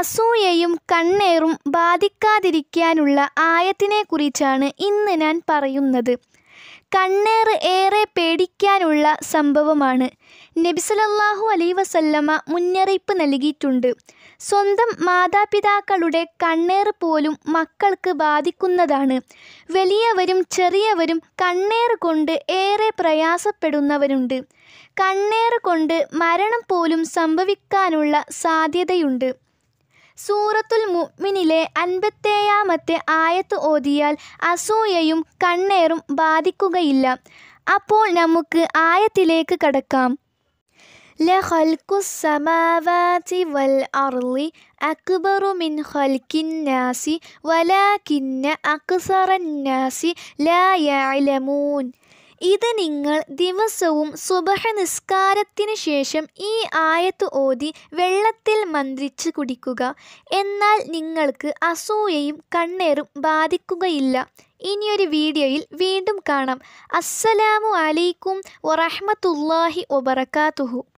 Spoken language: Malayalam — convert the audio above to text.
അസൂയയും കണ്ണേറും ബാധിക്കാതിരിക്കാനുള്ള ആയത്തിനെക്കുറിച്ചാണ് ഇന്ന് ഞാൻ പറയുന്നത് കണ്ണേറ് ഏറെ പേടിക്കാനുള്ള സംഭവമാണ് നബിസലല്ലാഹു അലൈ വസല്ലമ മുന്നറിയിപ്പ് നൽകിയിട്ടുണ്ട് സ്വന്തം മാതാപിതാക്കളുടെ കണ്ണേറ് പോലും മക്കൾക്ക് ബാധിക്കുന്നതാണ് വലിയവരും ചെറിയവരും കണ്ണേറ് കൊണ്ട് ഏറെ പ്രയാസപ്പെടുന്നവരുണ്ട് കണ്ണേറ് കൊണ്ട് മരണം പോലും സംഭവിക്കാനുള്ള സാധ്യതയുണ്ട് സൂറത്തുൽ മുഅ്മിനിലെ അൻപത്തേഴാമത്തെ ആയത്ത് ഓതിയാൽ അസൂയയും കണ്ണേറും ബാധിക്കുകയില്ല അപ്പോൾ നമുക്ക് ആയത്തിലേക്ക് കടക്കാം ലഖൽക്കു സമാവാതി വൽ അർളി അക്ബറു മിൻ ഖൽക്കിന്നാസി വലാകിന്ന അക്സറന്നാസി ലാ ഇത് നിങ്ങൾ ദിവസവും സുബഹ നിസ്കാരത്തിന് ശേഷം ഈ ആയത്ത് ഓതി വെള്ളത്തിൽ മന്ത്രിച്ച് കുടിക്കുക എന്നാൽ നിങ്ങൾക്ക് അസൂയയും കണ്ണേറും ബാധിക്കുകയില്ല ഇനിയൊരു വീഡിയോയിൽ വീണ്ടും കാണാം അസ്സലാമു അലൈക്കും വറഹമത്തല്ലാഹി വബർക്കാത്തുഹു